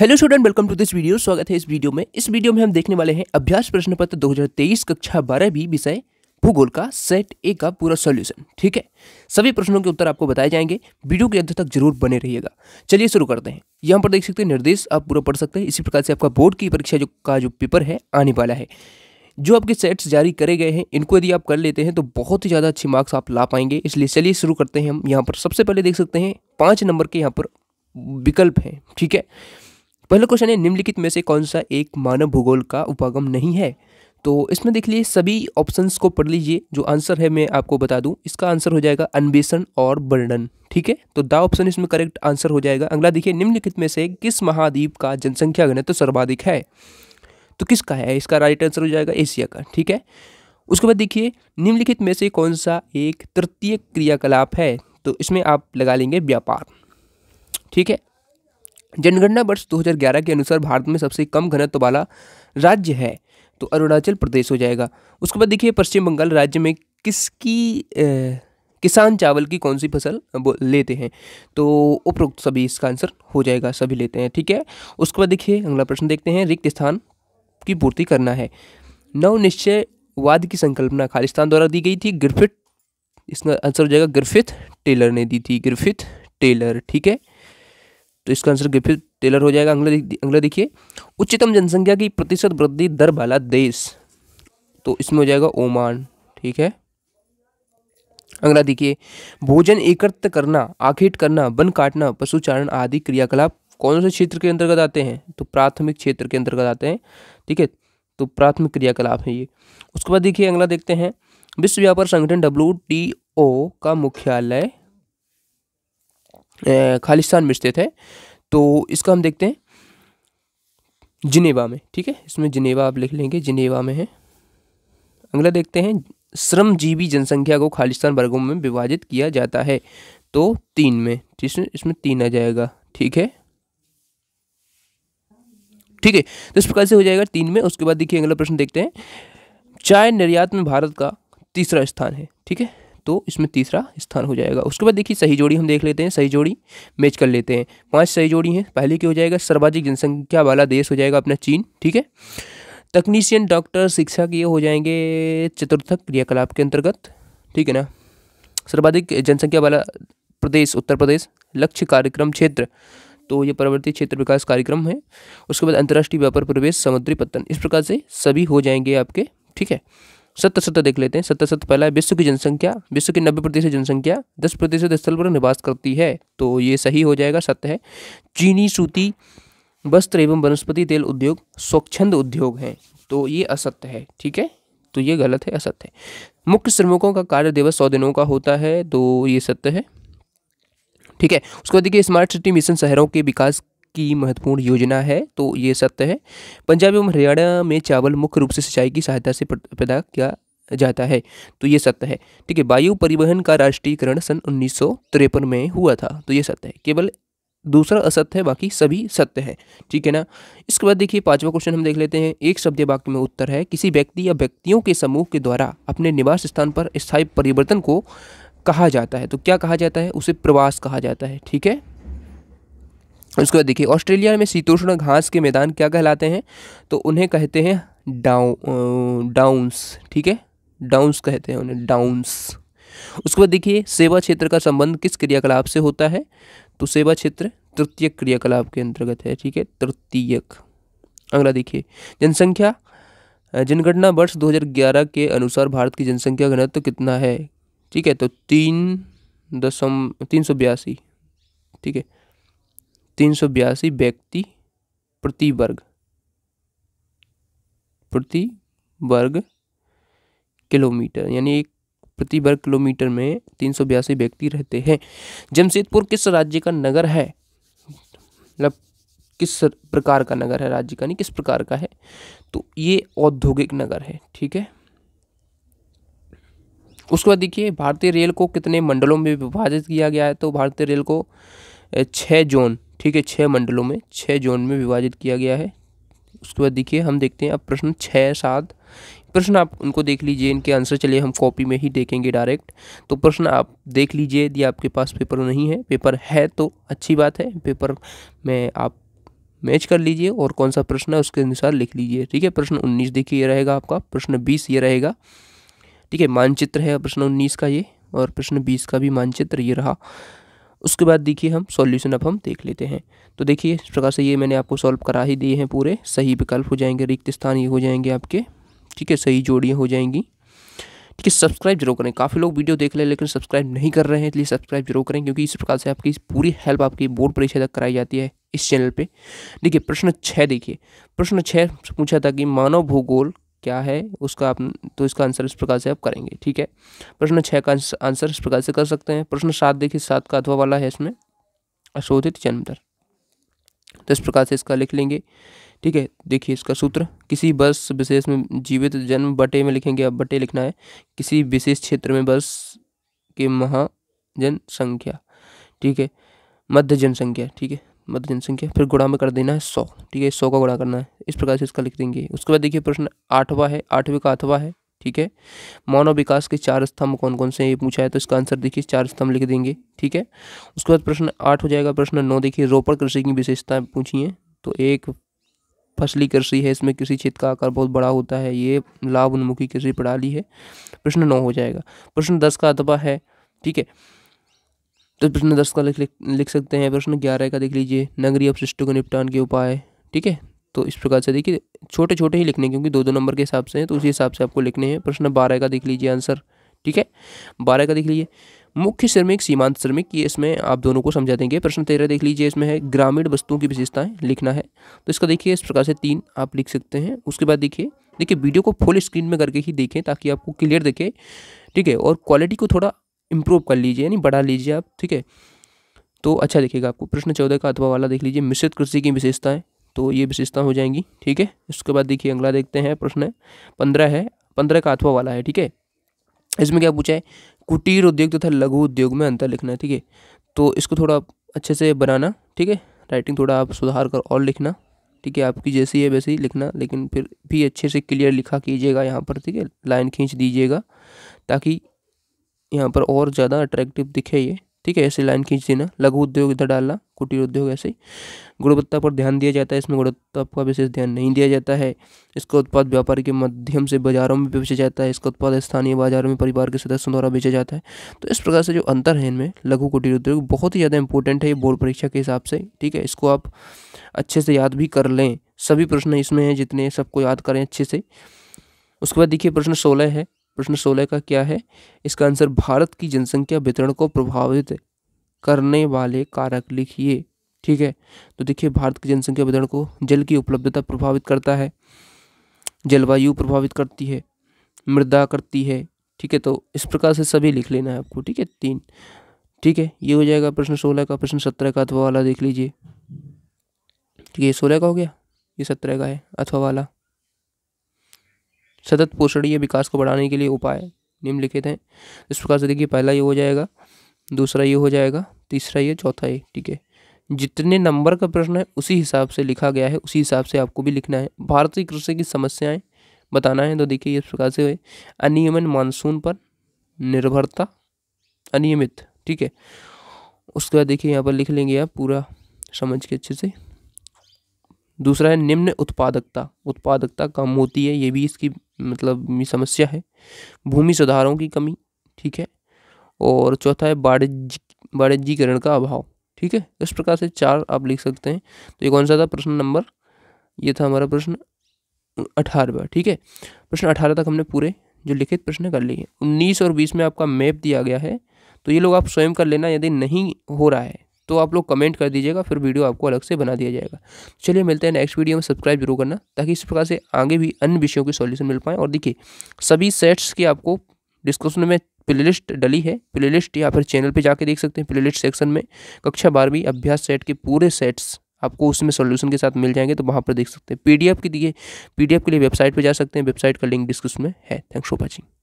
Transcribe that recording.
hello student welcome to this video स्वागत है इस वीडियो में इस वीडियो में हम देखने वाले हैं अभ्यास प्रश्न पत्र 2023 कक्षा बारह बी विषय भूगोल का सेट ए का पूरा सॉल्यूशन ठीक है सभी प्रश्नों के उत्तर आपको बताए जाएंगे वीडियो के अंत तक जरूर बने रहिएगा चलिए शुरू करते हैं यहाँ पर देख सकते हैं निर्देश आप पूरा पढ़ सकते हैं इसी प्रकार से आपका बोर्ड की परीक्षा जो का जो पेपर है आने वाला है जो आपके सेट्स जारी करे गए हैं इनको यदि आप कर लेते हैं तो बहुत ही ज़्यादा अच्छे मार्क्स आप ला पाएंगे इसलिए चलिए शुरू करते हैं हम यहाँ पर सबसे पहले देख सकते हैं पाँच नंबर के यहाँ पर विकल्प हैं ठीक है पहला क्वेश्चन है निम्नलिखित में से कौन सा एक मानव भूगोल का उपागम नहीं है तो इसमें देख लीजिए सभी ऑप्शंस को पढ़ लीजिए जो आंसर है मैं आपको बता दूं इसका आंसर हो जाएगा अन्वेषण और वर्णन ठीक है तो द ऑप्शन इसमें करेक्ट आंसर हो जाएगा अगला देखिए निम्नलिखित में से किस महाद्वीप का जनसंख्या घनत्व तो सर्वाधिक है तो किसका है इसका राइट आंसर हो जाएगा एशिया का ठीक है उसके बाद देखिए निम्नलिखित में से कौन सा एक तृतीय क्रियाकलाप है तो इसमें आप लगा लेंगे व्यापार ठीक है जनगणना वर्ष 2011 के अनुसार भारत में सबसे कम घनत्व वाला राज्य है तो अरुणाचल प्रदेश हो जाएगा उसके बाद देखिए पश्चिम बंगाल राज्य में किसकी किसान चावल की कौन सी फसल लेते हैं तो उपरोक्त सभी इसका आंसर हो जाएगा सभी लेते हैं ठीक है उसके बाद देखिए अगला प्रश्न देखते हैं रिक्त स्थान की पूर्ति करना है नव निश्चयवाद की संकल्पना खालिस्तान द्वारा दी गई थी गिरफिट इसका आंसर हो जाएगा ग्रिफिथ टेलर ने दी थी गिरफिथ टेलर ठीक है तो इसका आंसर ग्रिफिथ टेलर हो जाएगा अगला अगला देखिए उच्चतम जनसंख्या की प्रतिशत वृद्धि दर वाला देश तो इसमें हो जाएगा ओमान ठीक है अगला देखिए भोजन एकत्र करना आखेट करना वन काटना पशुचारण आदि क्रियाकलाप कौन से क्षेत्र के अंतर्गत आते हैं तो प्राथमिक क्षेत्र के अंतर्गत आते हैं ठीक है तो प्राथमिक क्रियाकलाप है ये उसके बाद देखिए अगला देखते हैं विश्व व्यापार संगठन डब्ल्यू का मुख्यालय खालिस्तान में स्थित है तो इसका हम देखते हैं जिनेवा में ठीक है इसमें जिनेवा आप लिख लेंगे जिनेवा में है अगला देखते हैं श्रमजीवी जनसंख्या को खालिस्तान वर्गों में विभाजित किया जाता है तो तीन में ठीक है इसमें तीन आ जाएगा ठीक है ठीक है तो इस प्रकार से हो जाएगा तीन में उसके बाद देखिए अगला प्रश्न देखते हैं चाय निर्यात में भारत का तीसरा स्थान है ठीक है तो इसमें तीसरा स्थान हो जाएगा उसके बाद देखिए सही जोड़ी हम देख लेते हैं सही जोड़ी मैच कर लेते हैं पांच सही जोड़ी हैं पहले क्या हो जाएगा सर्वाधिक जनसंख्या वाला देश हो जाएगा अपना चीन ठीक है तकनीशियन डॉक्टर शिक्षक ये हो जाएंगे चतुर्थक क्रियाकलाप के अंतर्गत ठीक है ना सर्वाधिक जनसंख्या वाला प्रदेश उत्तर प्रदेश लक्ष्य कार्यक्रम क्षेत्र तो ये परवर्ती क्षेत्र विकास कार्यक्रम है उसके बाद अंतर्राष्ट्रीय व्यापार प्रवेश समुद्री पत्तन इस प्रकार से सभी हो जाएंगे आपके ठीक है सत्तर सत्तर देख लेते हैं सत्तर सत्तर पहला है विश्व की जनसंख्या विश्व की नब्बे प्रतिशत जनसंख्या दस प्रतिशत स्थल पर निवास करती है तो ये सही हो जाएगा सत्य है चीनी सूती वस्त्र एवं वनस्पति तेल उद्योग स्वच्छंद उद्योग हैं तो ये असत्य है ठीक है तो ये गलत है असत्य है मुख्य श्रमिकों का कार्य दिवस सौ दिनों का होता है तो ये सत्य है ठीक है उसके बाद देखिए स्मार्ट सिटी मिशन शहरों के विकास की महत्वपूर्ण योजना है तो ये सत्य है पंजाब एवं हरियाणा में चावल मुख्य रूप से सिंचाई की सहायता से पैदा किया जाता है तो ये सत्य है ठीक है वायु परिवहन का राष्ट्रीयकरण सन उन्नीस में हुआ था तो ये सत्य है केवल दूसरा असत्य है बाकी सभी सत्य है ठीक है ना इसके बाद देखिए पांचवा क्वेश्चन हम देख लेते हैं एक शब्द वाक्य में उत्तर है किसी व्यक्ति या व्यक्तियों के समूह के द्वारा अपने निवास स्थान पर स्थायी परिवर्तन को कहा जाता है तो क्या कहा जाता है उसे प्रवास कहा जाता है ठीक है उसके बाद देखिए ऑस्ट्रेलिया में शीतोष्ण घास के मैदान क्या कहलाते हैं तो उन्हें कहते हैं डाउन डाउंस ठीक है डाउंस कहते हैं उन्हें डाउंस उसके बाद देखिए सेवा क्षेत्र का संबंध किस क्रियाकलाप से होता है तो सेवा क्षेत्र तृतीयक क्रियाकलाप के अंतर्गत है ठीक है तृतीयक अगला देखिए जनसंख्या जनगणना वर्ष 2011 के अनुसार भारत की जनसंख्या घनत्व तो कितना है ठीक है तो तीन दशम तीन सौ बयासी ठीक है तीन सौ बयासी व्यक्ति प्रति वर्ग प्रति वर्ग किलोमीटर यानी एक प्रति वर्ग किलोमीटर में तीन सौ बयासी व्यक्ति रहते हैं जमशेदपुर किस राज्य का नगर है मतलब किस प्रकार का नगर है राज्य का नहीं किस प्रकार का है तो ये औद्योगिक नगर है ठीक है उसके बाद देखिए भारतीय रेल को कितने मंडलों में विभाजित किया गया है तो भारतीय रेल को छः जोन ठीक है छः मंडलों में छः जोन में विभाजित किया गया है उसके बाद देखिए हम देखते हैं अब प्रश्न छः सात प्रश्न आप उनको देख लीजिए इनके आंसर चलिए हम कॉपी में ही देखेंगे डायरेक्ट तो प्रश्न आप देख लीजिए यदि आपके पास पेपर नहीं है पेपर है तो अच्छी बात है पेपर में आप मैच कर लीजिए और कौन सा प्रश्न है उसके अनुसार लिख लीजिए ठीक है प्रश्न उन्नीस देखिए ये रहेगा आपका प्रश्न बीस ये रहेगा ठीक है मानचित्र है प्रश्न उन्नीस का ये और प्रश्न बीस का भी मानचित्र ये रहा उसके बाद देखिए हम सॉल्यूशन अब हम देख लेते हैं तो देखिए इस प्रकार से ये मैंने आपको सॉल्व करा ही दिए हैं पूरे सही विकल्प हो जाएंगे रिक्त स्थान ये हो जाएंगे आपके ठीक है सही जोड़ियाँ हो जाएंगी ठीक है सब्सक्राइब जरूर करें काफ़ी लोग वीडियो देख ले लेकिन सब्सक्राइब नहीं कर रहे हैं इसलिए सब्सक्राइब जरूर करें क्योंकि इस प्रकार से आपकी पूरी हेल्प आपकी बोर्ड परीक्षा तक कराई जाती है इस चैनल पर देखिए प्रश्न छः देखिए प्रश्न छः पूछा था कि मानव भूगोल क्या है उसका आप तो इसका आंसर इस प्रकार से आप करेंगे ठीक है प्रश्न छः का आंसर इस प्रकार से कर सकते हैं प्रश्न सात देखिए सात का अथवा वाला है इसमें अशोधित जन्म दर तो इस प्रकार से इसका लिख लेंगे ठीक है देखिए इसका सूत्र किसी वर्ष विशेष में जीवित जन्म बटे में लिखेंगे अब बटे लिखना है किसी विशेष क्षेत्र में वर्ष के महाजन संख्या ठीक है मध्य जनसंख्या ठीक है मतलब जनसंख्या फिर गुणा में कर देना है सौ ठीक है सौ का गुणा करना है इस प्रकार से इसका लिख देंगे उसके बाद देखिए प्रश्न आठवां है आठवें का अथवा है ठीक है मानव विकास के चार स्तंभ कौन कौन से ये पूछा है तो इसका आंसर देखिए चार स्तंभ लिख देंगे ठीक है उसके बाद प्रश्न आठ हो जाएगा प्रश्न नौ देखिए रोपड़ कृषि की विशेषताएँ पूछी हैं तो एक फसली कृषि है इसमें कृषि क्षेत्र का आकार बहुत बड़ा होता है ये लाभ उन्मुखी कृषि प्रणाली है प्रश्न नौ हो जाएगा प्रश्न दस का अथवा है ठीक है तो प्रश्न दस का लिख लिख सकते हैं प्रश्न ग्यारह का देख लीजिए नगरीय अपशिष्टों को निपटान के उपाय ठीक है तो इस प्रकार से देखिए छोटे छोटे ही लिखने क्योंकि दो दो नंबर के हिसाब से हैं तो उसी हिसाब से आपको लिखने हैं प्रश्न बारह का देख लीजिए आंसर ठीक है बारह का देख लीजिए मुख्य श्रमिक सीमांत श्रमिक ये इसमें आप दोनों को समझा देंगे प्रश्न तेरह देख लीजिए इसमें है ग्रामीण वस्तुओं की विशेषताएं लिखना है तो इसका देखिए इस प्रकार से तीन आप लिख सकते हैं उसके बाद देखिए देखिए वीडियो को फुल स्क्रीन में करके ही देखें ताकि आपको क्लियर दिखे ठीक है और क्वालिटी को थोड़ा इम्प्रूव कर लीजिए यानी बढ़ा लीजिए आप ठीक है तो अच्छा देखिएगा आपको प्रश्न चौदह का अथवा वाला देख लीजिए मिश्रित कृषि की विशेषताएँ तो ये विशेषता हो जाएंगी ठीक है उसके बाद देखिए अगला देखते हैं प्रश्न पंद्रह है पंद्रह का अथवा वाला है ठीक है इसमें क्या पूछा है कुटीर उद्योग तथा लघु उद्योग में अंतर लिखना है ठीक है तो इसको थोड़ा अच्छे से बनाना ठीक है राइटिंग थोड़ा आप सुधार कर और लिखना ठीक है आपकी जैसी है वैसे ही लिखना लेकिन फिर भी अच्छे से क्लियर लिखा कीजिएगा यहाँ पर ठीक है लाइन खींच दीजिएगा ताकि यहाँ पर और ज़्यादा अट्रैक्टिव दिखे ये ठीक है ऐसे लाइन खींच देना लघु उद्योग इधर डालना कुटीर उद्योग ऐसे ही गुणवत्ता पर ध्यान दिया जाता है इसमें गुणवत्ता का विशेष ध्यान नहीं दिया जाता है इसका उत्पाद व्यापार के माध्यम से बाजारों में बेचा जाता है इसका उत्पाद स्थानीय बाजारों में परिवार के सदस्यों द्वारा बेचा जाता है तो इस प्रकार से जो अंतर है इनमें लघु कुटीर उद्योग बहुत ही ज़्यादा इंपॉर्टेंट है ये बोर्ड परीक्षा के हिसाब से ठीक है इसको आप अच्छे से याद भी कर लें सभी प्रश्न इसमें हैं जितने सबको याद करें अच्छे से उसके बाद देखिए प्रश्न सोलह है प्रश्न सोलह का क्या है इसका आंसर भारत की जनसंख्या वितरण को प्रभावित करने वाले कारक लिखिए ठीक है तो देखिए भारत की जनसंख्या वितरण को जल की उपलब्धता प्रभावित करता है जलवायु प्रभावित करती है मृदा करती है ठीक है तो इस प्रकार से सभी लिख लेना है आपको ठीक है तीन ठीक है ये हो जाएगा प्रश्न सोलह का प्रश्न सत्रह का अथवा वाला देख लीजिए ठीक है सोलह का हो गया ये सत्रह का है अथवा वाला सतत पोषणीय विकास को बढ़ाने के लिए उपाय निम्नलिखित हैं इस प्रकार से देखिए पहला ये हो जाएगा दूसरा ये हो जाएगा तीसरा ये चौथा ये ठीक है जितने नंबर का प्रश्न है उसी हिसाब से लिखा गया है उसी हिसाब से आपको भी लिखना है भारतीय कृषि की समस्याएं बताना है तो देखिए इस प्रकार से अनियमन मानसून पर निर्भरता अनियमित ठीक है उसके बाद देखिए यहाँ पर लिख लेंगे आप पूरा समझ के अच्छे से दूसरा है निम्न उत्पादकता उत्पादकता कम होती है ये भी इसकी मतलब समस्या है भूमि सुधारों की कमी ठीक है और चौथा है वाणिज्य वाणिज्यीकरण का अभाव ठीक है इस प्रकार से चार आप लिख सकते हैं तो ये कौन सा था प्रश्न नंबर ये था हमारा प्रश्न अठारहवा ठीक है प्रश्न अठारह तक हमने पूरे जो लिखित प्रश्न कर लिए उन्नीस और बीस में आपका मैप दिया गया है तो ये लोग आप स्वयं कर लेना यदि नहीं हो रहा है तो आप लोग कमेंट कर दीजिएगा फिर वीडियो आपको अलग से बना दिया जाएगा चलिए मिलते हैं नेक्स्ट वीडियो में सब्सक्राइब जरूर करना ताकि इस प्रकार से आगे भी अन्य विषयों के सॉल्यूशन मिल पाएँ और देखिए सभी सेट्स की आपको डिस्क्रिप्शन में प्लेलिस्ट डली है प्लेलिस्ट या फिर चैनल पे जाके देख सकते हैं प्लेलिस्ट सेक्शन में कक्षा बारहवीं अभ्यास सेट के पूरे सेट्स आपको उसमें सॉल्यूशन के साथ मिल जाएंगे तो वहाँ पर देख सकते हैं पीडीएफ के लिए पीडीएफ के लिए वेबसाइट पर जा सकते हैं वेबसाइट का लिंक डिस्क्रिप्शन में है थैंक्स फॉर वॉचिंग